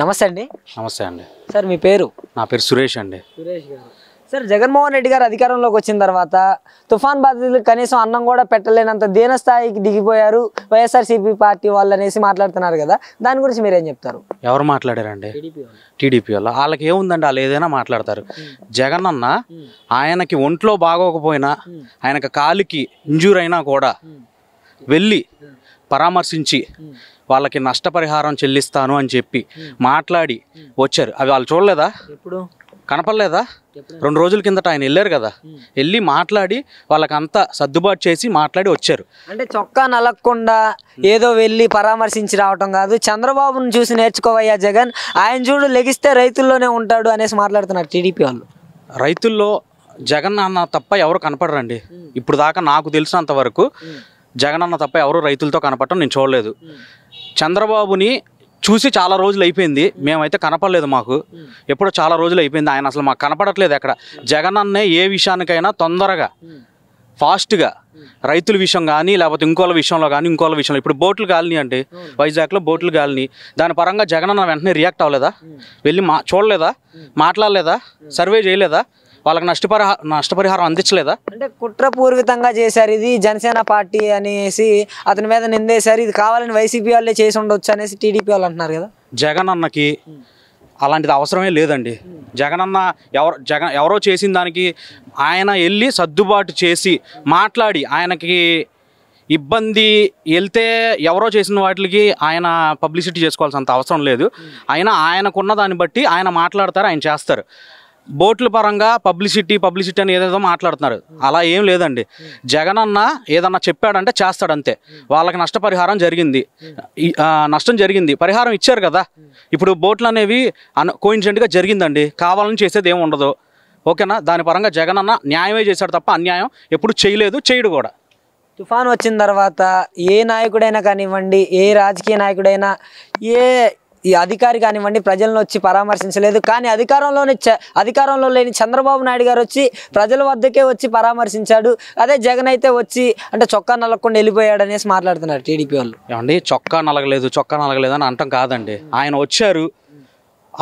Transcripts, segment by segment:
నమస్తే అండి నమస్తే అండి సార్ మీ పేరు నా పేరు సురేష్ అండి సురేష్ గారు సార్ జగన్మోహన్ రెడ్డి గారు అధికారంలోకి వచ్చిన తర్వాత తుఫాన్ బాధితులు కనీసం అన్నం కూడా పెట్టలేనంత దీన స్థాయికి దిగిపోయారు వైఎస్ఆర్సీపీ పార్టీ వాళ్ళు అనేసి మాట్లాడుతున్నారు కదా దాని గురించి మీరేం చెప్తారు ఎవరు మాట్లాడారండి టీడీపీ వాళ్ళు వాళ్ళకి ఏముందండి వాళ్ళు ఏదైనా మాట్లాడతారు జగన్ అన్న ఆయనకి ఒంట్లో బాగోకపోయినా ఆయనకి కాలికి ఇంజూర్ అయినా కూడా వెళ్ళి పరామర్శించి వాళ్ళకి నష్టపరిహారం చెల్లిస్తాను అని చెప్పి మాట్లాడి వచ్చారు అవి వాళ్ళు చూడలేదా కనపడలేదా రెండు రోజుల కిందట ఆయన వెళ్ళారు కదా వెళ్ళి మాట్లాడి వాళ్ళకంతా సర్దుబాటు చేసి మాట్లాడి వచ్చారు అంటే చొక్కా నలగకుండా ఏదో వెళ్ళి పరామర్శించి రావటం కాదు చంద్రబాబును చూసి నేర్చుకోవయ్యా జగన్ ఆయన చూడు లెగిస్తే రైతుల్లోనే ఉంటాడు అనేసి మాట్లాడుతున్నారు టీడీపీ వాళ్ళు రైతుల్లో జగన్ అన్న తప్ప ఎవరు కనపడరండి ఇప్పుడు దాకా నాకు తెలిసినంత వరకు జగన్ అన్న తప్ప ఎవరు రైతులతో కనపడటం నేను చూడలేదు చంద్రబాబుని చూసి చాలా రోజులు అయిపోయింది మేమైతే కనపడలేదు మాకు ఎప్పుడో చాలా రోజులు అయిపోయింది ఆయన అసలు మాకు కనపడట్లేదు అక్కడ జగన్ అన్నే ఏ విషయానికైనా తొందరగా ఫాస్ట్గా రైతుల విషయం కానీ లేకపోతే ఇంకోళ్ళ విషయంలో కానీ ఇంకోళ్ళ విషయంలో ఇప్పుడు బోట్లు కాలని అంటే వైజాగ్లో బోట్లు గాలిని దాని పరంగా జగన్ అన్న వెంటనే రియాక్ట్ అవ్వలేదా వెళ్ళి మా చూడలేదా మాట్లాడలేదా సర్వే చేయలేదా వాళ్ళకి నష్టపరిహారం నష్టపరిహారం అందించలేదా అంటే కుట్రపూర్వితంగా చేశారు ఇది జనసేన పార్టీ అనేసి అతని మీద నిందేశారు ఇది కావాలని వైసీపీ వాళ్ళే చేసి ఉండొచ్చు అనేసి టీడీపీ వాళ్ళు అంటున్నారు కదా జగన్ అన్నకి అలాంటిది అవసరమే లేదండి జగనన్న ఎవరు జగన్ ఎవరో చేసిన దానికి ఆయన వెళ్ళి సర్దుబాటు చేసి మాట్లాడి ఆయనకి ఇబ్బంది వెళ్తే ఎవరో చేసిన వాటికి ఆయన పబ్లిసిటీ చేసుకోవాల్సినంత అవసరం లేదు అయినా ఆయనకున్న దాన్ని బట్టి ఆయన మాట్లాడతారు ఆయన చేస్తారు బోట్ల పరంగా పబ్లిసిటీ పబ్లిసిటీ అని ఏదేదో మాట్లాడుతున్నారు అలా ఏం లేదండి జగన్ అన్న ఏదన్నా చెప్పాడంటే చేస్తాడు అంతే వాళ్ళకి నష్టపరిహారం జరిగింది నష్టం జరిగింది పరిహారం ఇచ్చారు కదా ఇప్పుడు బోట్లు అనేవి అన్ కోయిన్సిడెంట్గా జరిగిందండి కావాలని చేసేది ఏమి ఉండదు ఓకేనా దాని పరంగా జగన్ అన్న న్యాయమే చేశాడు తప్ప అన్యాయం ఎప్పుడు చేయలేదు చేయడు కూడా తుఫాన్ వచ్చిన తర్వాత ఏ నాయకుడైనా కానివ్వండి ఏ రాజకీయ నాయకుడైనా ఏ ఈ అధికారి కానివ్వండి ప్రజలను వచ్చి పరామర్శించలేదు కానీ అధికారంలోనే అధికారంలో లేని చంద్రబాబు నాయుడు గారు వచ్చి ప్రజల వద్దకే వచ్చి పరామర్శించాడు అదే జగన్ అయితే వచ్చి అంటే చొక్కా నలగకుండా వెళ్ళిపోయాడు అనేసి మాట్లాడుతున్నారు టీడీపీ వాళ్ళు ఏమండి చొక్కా నలగలేదు చొక్కా నలగలేదు అని అంటాం కాదండి ఆయన వచ్చారు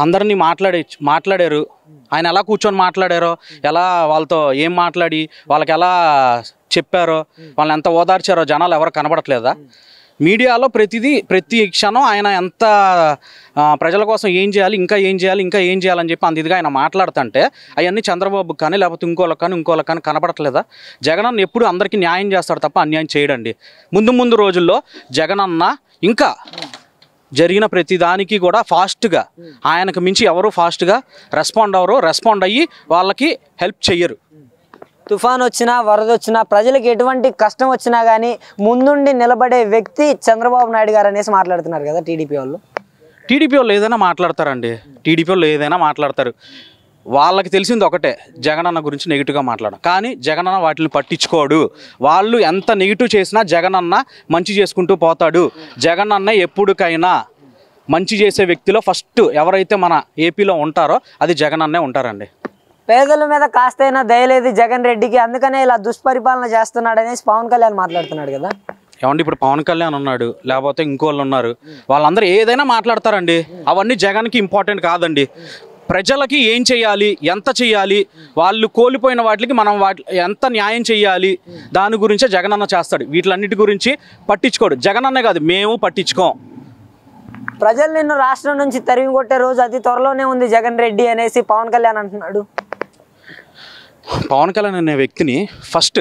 అందరినీ మాట్లాడే మాట్లాడారు ఆయన ఎలా కూర్చొని మాట్లాడారో ఎలా వాళ్ళతో ఏం మాట్లాడి వాళ్ళకి ఎలా చెప్పారో వాళ్ళని ఎంత ఓదార్చారో జనాలు ఎవరు కనబడట్లేదా మీడియాలో ప్రతిదీ ప్రతి క్షణం ఆయన ఎంత ప్రజల కోసం ఏం చేయాలి ఇంకా ఏం చేయాలి ఇంకా ఏం చేయాలని చెప్పి అంత ఇదిగా ఆయన మాట్లాడుతుంటే అవన్నీ చంద్రబాబుకి కానీ లేకపోతే ఇంకోళ్ళకి కానీ ఇంకోళ్ళకి కానీ కనపడట్లేదా జగన్ అన్న ఎప్పుడు అందరికీ న్యాయం చేస్తాడు తప్ప అన్యాయం చేయడండి ముందు ముందు రోజుల్లో జగన్ అన్న ఇంకా జరిగిన ప్రతి దానికి కూడా ఫాస్ట్గా ఆయనకు మించి ఎవరు ఫాస్ట్గా రెస్పాండ్ అవ్వరు రెస్పాండ్ అయ్యి వాళ్ళకి హెల్ప్ చెయ్యరు తుఫాన్ వచ్చినా వరద వచ్చినా ప్రజలకు ఎటువంటి కష్టం వచ్చినా కానీ ముందుండి నిలబడే వ్యక్తి చంద్రబాబు నాయుడు గారు అనేసి మాట్లాడుతున్నారు కదా టీడీపీ వాళ్ళు టీడీపీ వాళ్ళు ఏదైనా మాట్లాడతారండి టీడీపీ వాళ్ళు ఏదైనా మాట్లాడతారు వాళ్ళకి తెలిసింది ఒకటే జగనన్న గురించి నెగిటివ్గా మాట్లాడడం కానీ జగనన్న వాటిని పట్టించుకోడు వాళ్ళు ఎంత నెగిటివ్ చేసినా జగనన్న మంచి చేసుకుంటూ పోతాడు జగనన్న ఎప్పుడుకైనా మంచి చేసే వ్యక్తిలో ఫస్ట్ ఎవరైతే మన ఏపీలో ఉంటారో అది జగనన్నే ఉంటారండి పేదల మీద కాస్తైనా దయలేదు జగన్ రెడ్డికి అందుకనే ఇలా దుష్పరిపాలన చేస్తున్నాడు అనేసి పవన్ కళ్యాణ్ మాట్లాడుతున్నాడు కదా ఏమండి ఇప్పుడు పవన్ కళ్యాణ్ ఉన్నాడు లేకపోతే ఇంకోళ్ళు ఉన్నారు వాళ్ళందరూ ఏదైనా మాట్లాడతారండి అవన్నీ జగన్కి ఇంపార్టెంట్ కాదండి ప్రజలకి ఏం చేయాలి ఎంత చేయాలి వాళ్ళు కోల్పోయిన వాటికి మనం వాటి ఎంత న్యాయం చేయాలి దాని గురించే జగనన్న చేస్తాడు వీటిలన్నిటి గురించి పట్టించుకోడు జగనన్న కాదు మేము పట్టించుకోం ప్రజలు నిన్ను రాష్ట్రం నుంచి తరిమి కొట్టే రోజు అతి త్వరలోనే ఉంది జగన్ రెడ్డి అనేసి పవన్ కళ్యాణ్ అంటున్నాడు పవన్ కళ్యాణ్ అనే వ్యక్తిని ఫస్ట్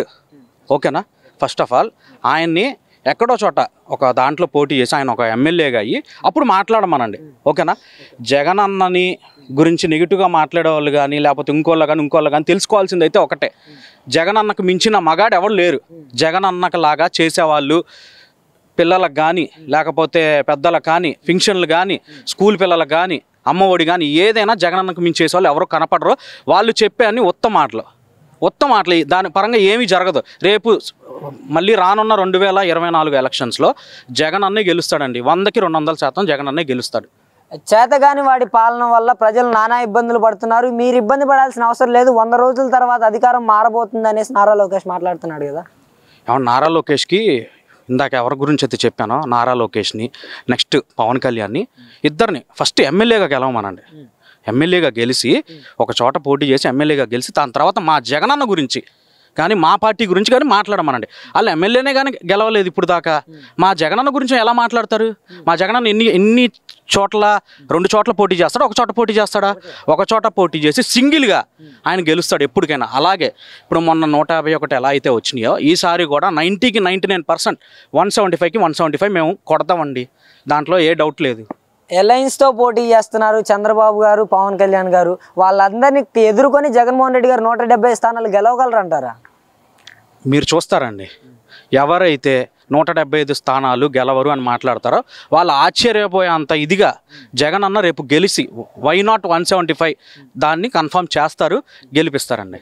ఓకేనా ఫస్ట్ ఆఫ్ ఆల్ ఆయన్ని ఎక్కడో చోట ఒక దాంట్లో పోటీ చేసి ఆయన ఒక ఎమ్మెల్యేగా అయ్యి అప్పుడు మాట్లాడమనండి ఓకేనా జగన్ అన్నని గురించి నెగిటివ్గా మాట్లాడేవాళ్ళు కానీ లేకపోతే ఇంకోళ్ళు కానీ ఇంకోళ్ళు కానీ తెలుసుకోవాల్సింది అయితే ఒకటే జగన్ అన్నకు మించిన మగాడు ఎవరు లేరు జగన్ అన్నకు లాగా చేసేవాళ్ళు పిల్లలకు కానీ లేకపోతే పెద్దలకు కానీ ఫంక్షన్లు కానీ స్కూల్ పిల్లలకు కానీ అమ్మఒడి కానీ ఏదైనా జగనన్నకు మించేసే వాళ్ళు ఎవరు కనపడరు వాళ్ళు చెప్పే అన్ని ఉత్తమ మాటలు మొత్తం అట్లా దాని పరంగా ఏమీ జరగదు రేపు మళ్ళీ రానున్న రెండు వేల ఇరవై నాలుగు ఎలక్షన్స్లో జగన్ అన్నే గెలుస్తాడండి వందకి రెండు వందల శాతం జగన్ అన్నే గెలుస్తాడు చేతగాని వాడి పాలన వల్ల ప్రజలు నానా ఇబ్బందులు పడుతున్నారు మీరు ఇబ్బంది పడాల్సిన అవసరం లేదు వంద రోజుల తర్వాత అధికారం మారబోతుంది అనేసి నారా లోకేష్ మాట్లాడుతున్నాడు కదా నారా లోకేష్కి ఇందాక ఎవరి గురించి అయితే చెప్పానో నారా లోకేష్ని నెక్స్ట్ పవన్ కళ్యాణ్ని ఇద్దరిని ఫస్ట్ ఎమ్మెల్యేగా గెలవమనండి ఎమ్మెల్యేగా గెలిచి ఒక చోట పోటీ చేసి ఎమ్మెల్యేగా గెలిచి దాని తర్వాత మా జగనన్న గురించి కానీ మా పార్టీ గురించి కానీ మాట్లాడమనండి వాళ్ళు ఎమ్మెల్యేనే కానీ గెలవలేదు ఇప్పుడు దాకా మా జగనన్న గురించి ఎలా మాట్లాడతారు మా జగనన్న ఎన్ని ఎన్ని చోట్ల రెండు చోట్ల పోటీ చేస్తాడా ఒక చోట పోటీ చేస్తాడా ఒక చోట పోటీ చేసి సింగిల్గా ఆయన గెలుస్తాడు ఎప్పటికైనా అలాగే ఇప్పుడు మొన్న నూట యాభై ఒకటి ఎలా అయితే వచ్చినాయో ఈసారి కూడా నైంటీకి ninety nine percent one seventy ఫైవ్కి వన్ సెవెంటీ ఫైవ్ మేము కొడతామండి దాంట్లో ఏ డౌట్ లేదు ఎలయన్స్తో పోటీ చేస్తున్నారు చంద్రబాబు గారు పవన్ కళ్యాణ్ గారు వాళ్ళందరినీ ఎదుర్కొని జగన్మోహన్ రెడ్డి గారు నూట స్థానాలు గెలవగలరంటారా మీరు చూస్తారండి ఎవరైతే నూట డెబ్బై ఐదు స్థానాలు గెలవరు అని మాట్లాడతారో వాళ్ళు ఆశ్చర్యపోయే అంత ఇదిగా జగన్ అన్న రేపు గెలిచి why not one seventy five దాన్ని కన్ఫర్మ్ చేస్తారు గెలిపిస్తారండి